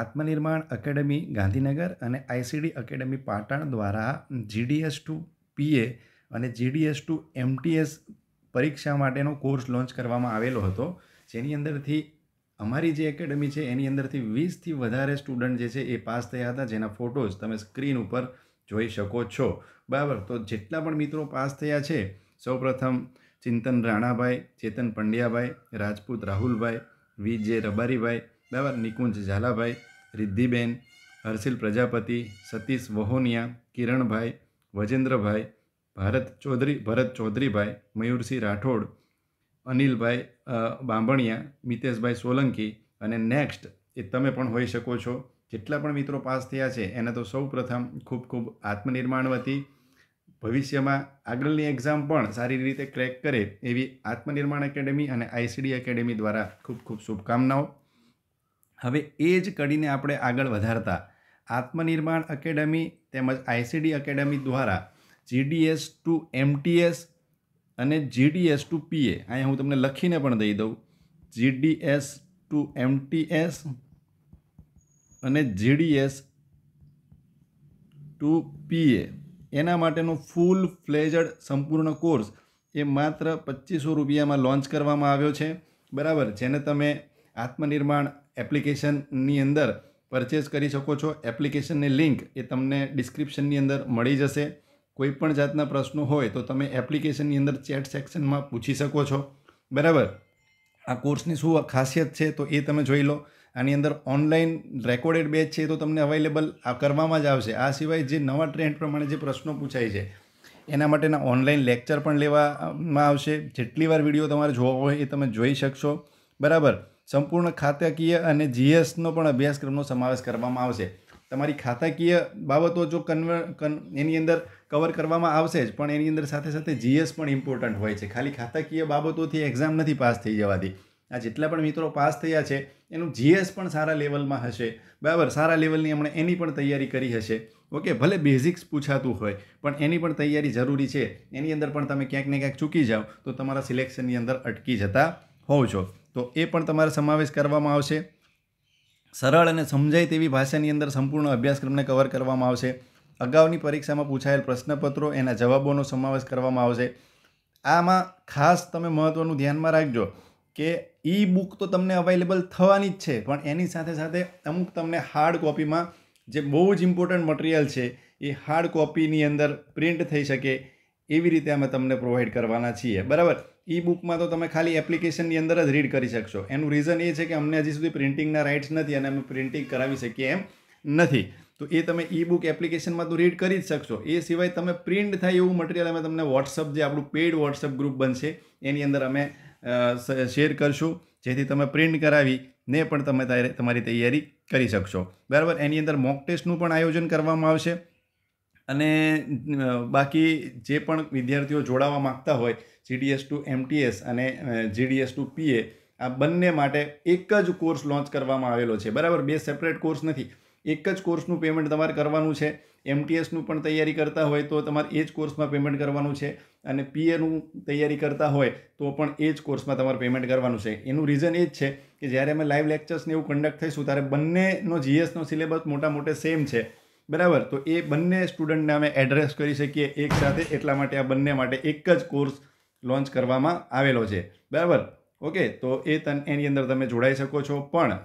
આત્મનિર્માણ academy Gandhinagar અને ICD academy Patan દ્વારા GDS to પીએ અને જીડીએસ ટુ એમટીએસ પરીક્ષા માટેનો કોર્સ લોન્ચ કરવામાં આવેલો હતો જેની અંદરથી અમારી જે એકેડમી છે એની અંદરથી વીસથી વધારે સ્ટુડન્ટ જે છે એ પાસ થયા હતા જેના ફોટોઝ તમે સ્ક્રીન ઉપર જોઈ શકો છો બરાબર તો જેટલા પણ મિત્રો પાસ થયા છે સૌપ્રથમ ચિંતન રાણાભાઈ ચેતન પંડ્યાભાઈ રાજપૂત રાહુલભાઈ વિજય રબારીભાઈ દાવા નિકુંજ ઝાલાભાઈ રિદ્ધિબેન હર્ષિલ પ્રજાપતિ સતીશ વહોનિયા કિરણભાઈ વજેન્દ્રભાઈ ભારત ચૌધરી ભરત ચૌધરીભાઈ મયુરસિંહ રાઠોડ અનિલભાઈ બાંભણિયા મિતેશભાઈ સોલંકી અને નેક્સ્ટ એ તમે પણ હોઈ શકો છો જેટલા પણ મિત્રો પાસ થયા છે એને તો સૌ પ્રથમ ખૂબ ખૂબ આત્મનિર્માણવતી ભવિષ્યમાં આગળની એક્ઝામ પણ સારી રીતે ક્રેક કરે એવી આત્મનિર્માણ એકેડેમી અને આઈસીડી એકેડેમી દ્વારા ખૂબ ખૂબ શુભકામનાઓ હવે એ જ કડીને આપણે આગળ વધારતા આત્મનિર્માણ એકેડમી તેમજ આઈસીડી એકેડમી દ્વારા જીડીએસ ટુ એમટીએસ અને જીડીએસ ટુ પીએ અહીંયા હું તમને લખીને પણ દઈ દઉં જીડીએસ ટુ એમટીએસ અને જીડીએસ ટુ પીએ એના માટેનો ફૂલ ફ્લેજડ સંપૂર્ણ કોર્સ એ માત્ર પચીસો રૂપિયામાં લોન્ચ કરવામાં આવ્યો છે બરાબર જેને તમે આત્મનિર્માણ એપ્લિકેશનની અંદર પરચેસ કરી શકો છો એપ્લિકેશનની લિંક એ તમને ડિસ્ક્રિપ્શનની અંદર મળી જશે કોઈપણ જાતના પ્રશ્નો હોય તો તમે એપ્લિકેશનની અંદર ચેટ સેક્શનમાં પૂછી શકો છો બરાબર આ કોર્સની શું ખાસિયત છે તો એ તમે જોઈ લો આની અંદર ઓનલાઈન રેકોર્ડેડ બેચ છે તો તમને અવેલેબલ આ કરવામાં જ આવશે આ સિવાય જે નવા ટ્રેન્ડ પ્રમાણે જે પ્રશ્નો પૂછાય છે એના માટેના ઓનલાઈન લેક્ચર પણ લેવામાં આવશે જેટલી વાર વિડીયો તમારે જોવા હોય એ તમે જોઈ શકશો બરાબર સંપૂર્ણ ખાતાકીય અને જીએસનો પણ અભ્યાસક્રમનો સમાવેશ કરવામાં આવશે તમારી ખાતાકીય બાબતો જો કન્વ એની અંદર કવર કરવામાં આવશે જ પણ એની અંદર સાથે સાથે જીએસ પણ ઇમ્પોર્ટન્ટ હોય છે ખાલી ખાતાકીય બાબતોથી એક્ઝામ નથી પાસ થઈ જવાથી આ જેટલા પણ મિત્રો પાસ થયા છે એનું જીએસ પણ સારા લેવલમાં હશે બરાબર સારા લેવલની એમણે એની પણ તૈયારી કરી હશે ઓકે ભલે બેઝિક્સ પૂછાતું હોય પણ એની પણ તૈયારી જરૂરી છે એની અંદર પણ તમે ક્યાંક ને ક્યાંક ચૂકી જાઓ તો તમારા સિલેક્શનની અંદર અટકી જતા હોવ છો તો એ પણ તમારે સમાવેશ કરવામાં આવશે સરળ અને સમજાય તેવી ભાષાની અંદર સંપૂર્ણ અભ્યાસક્રમને કવર કરવામાં આવશે અગાઉની પરીક્ષામાં પૂછાયેલ પ્રશ્નપત્રો એના જવાબોનો સમાવેશ કરવામાં આવશે આમાં ખાસ તમે મહત્ત્વનું ધ્યાનમાં રાખજો કે ઈ બુક તો તમને અવેલેબલ થવાની જ છે પણ એની સાથે સાથે અમુક તમને હાર્ડ કોપીમાં જે બહુ જ ઇમ્પોર્ટન્ટ મટીરિયલ છે એ હાર્ડ કોપીની અંદર પ્રિન્ટ થઈ શકે એવી રીતે અમે તમને પ્રોવાઈડ કરવાના છીએ બરાબર ઈ બુકમાં તો તમે ખાલી એપ્લિકેશનની અંદર જ રીડ કરી શકશો એનું રીઝન એ છે કે અમને હજી સુધી પ્રિન્ટિંગના રાઇટ્સ નથી અને અમે પ્રિન્ટિંગ કરાવી શકીએ એમ નથી તો એ તમે ઈ બુક એપ્લિકેશનમાં તો રીડ કરી જ શકશો એ સિવાય તમે પ્રિન્ટ થાય એવું મટીરિયલ અમે તમને વોટ્સઅપ જે આપણું પેઈડ વોટ્સઅપ ગ્રુપ બનશે એની અંદર અમે શેર કરશું જેથી તમે પ્રિન્ટ કરાવી ને પણ તમે તમારી તૈયારી કરી શકશો બરાબર એની અંદર મોક ટેસ્ટનું પણ આયોજન કરવામાં આવશે અને બાકી જે પણ વિદ્યાર્થીઓ જોડાવા માગતા હોય જીડીએસ ટુ એમટીએસ અને જીડીએસ ટુ પીએ આ બંને માટે એક જ કોર્સ લોન્ચ કરવામાં આવેલો છે બરાબર બે સેપરેટ કોર્સ નથી એક જ કોર્સનું પેમેન્ટ તમારે કરવાનું છે એમટીએસનું પણ તૈયારી કરતા હોય તો તમારે એ જ કોર્સમાં પેમેન્ટ કરવાનું છે અને પીએનું તૈયારી કરતા હોય તો પણ એ જ કોર્સમાં તમારે પેમેન્ટ કરવાનું છે એનું રીઝન એ જ છે કે જ્યારે અમે લાઈવ લેક્ચર્સને એવું કન્ડક્ટ થઈશું ત્યારે બંનેનો જીએસનો સિલેબસ મોટા મોટે સેમ છે બરાબર તો એ બંને સ્ટુડન્ટને અમે એડ્રેસ કરી શકીએ એક સાથે એટલા માટે આ બંને માટે એક જ કોર્સ લોન્ચ કરવામાં આવેલો છે બરાબર ઓકે તો એ તન એની અંદર તમે જોડાઈ શકો છો પણ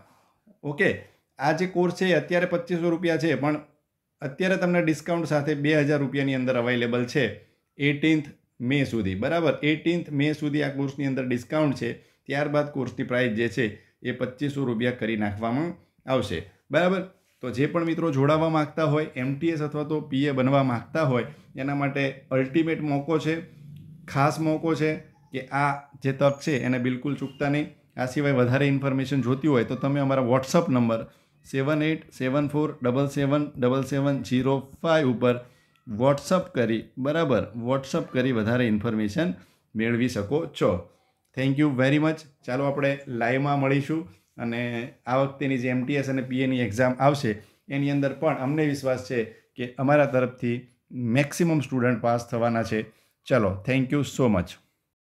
ઓકે આ જે કોર્સ છે અત્યારે પચીસો રૂપિયા છે પણ અત્યારે તમને ડિસ્કાઉન્ટ સાથે બે હજાર રૂપિયાની અંદર અવેલેબલ છે એટીન્થ મે સુધી બરાબર એટીન્થ મે સુધી આ કોર્સની અંદર ડિસ્કાઉન્ટ છે ત્યારબાદ કોર્સની પ્રાઇસ જે છે એ પચીસો રૂપિયા કરી નાખવામાં આવશે બરાબર તો જે પણ મિત્રો જોડાવા માગતા હોય એમટીએસ અથવા તો પીએ બનવા માગતા હોય એના માટે અલ્ટિમેટ મોકો છે ખાસ મોકો છે કે આ જે તક છે એને બિલકુલ ચૂકતા નહીં આ સિવાય વધારે ઇન્ફોર્મેશન જોતી હોય તો તમે અમારા WhatsApp number seven eight seven four double seven double seven zero five ઉપર વોટ્સઅપ કરી બરાબર વોટ્સઅપ કરી વધારે ઇન્ફોર્મેશન મેળવી શકો છો થેન્ક યુ વેરી મચ ચાલો આપણે લાઈવમાં મળીશું અને આ વખતેની જે એમટીએસ અને પીએની એક્ઝામ આવશે એની અંદર પણ અમને વિશ્વાસ છે કે અમારા તરફથી મેક્સિમમ સ્ટુડન્ટ પાસ થવાના છે ચલો થેન્ક યુ સો મચ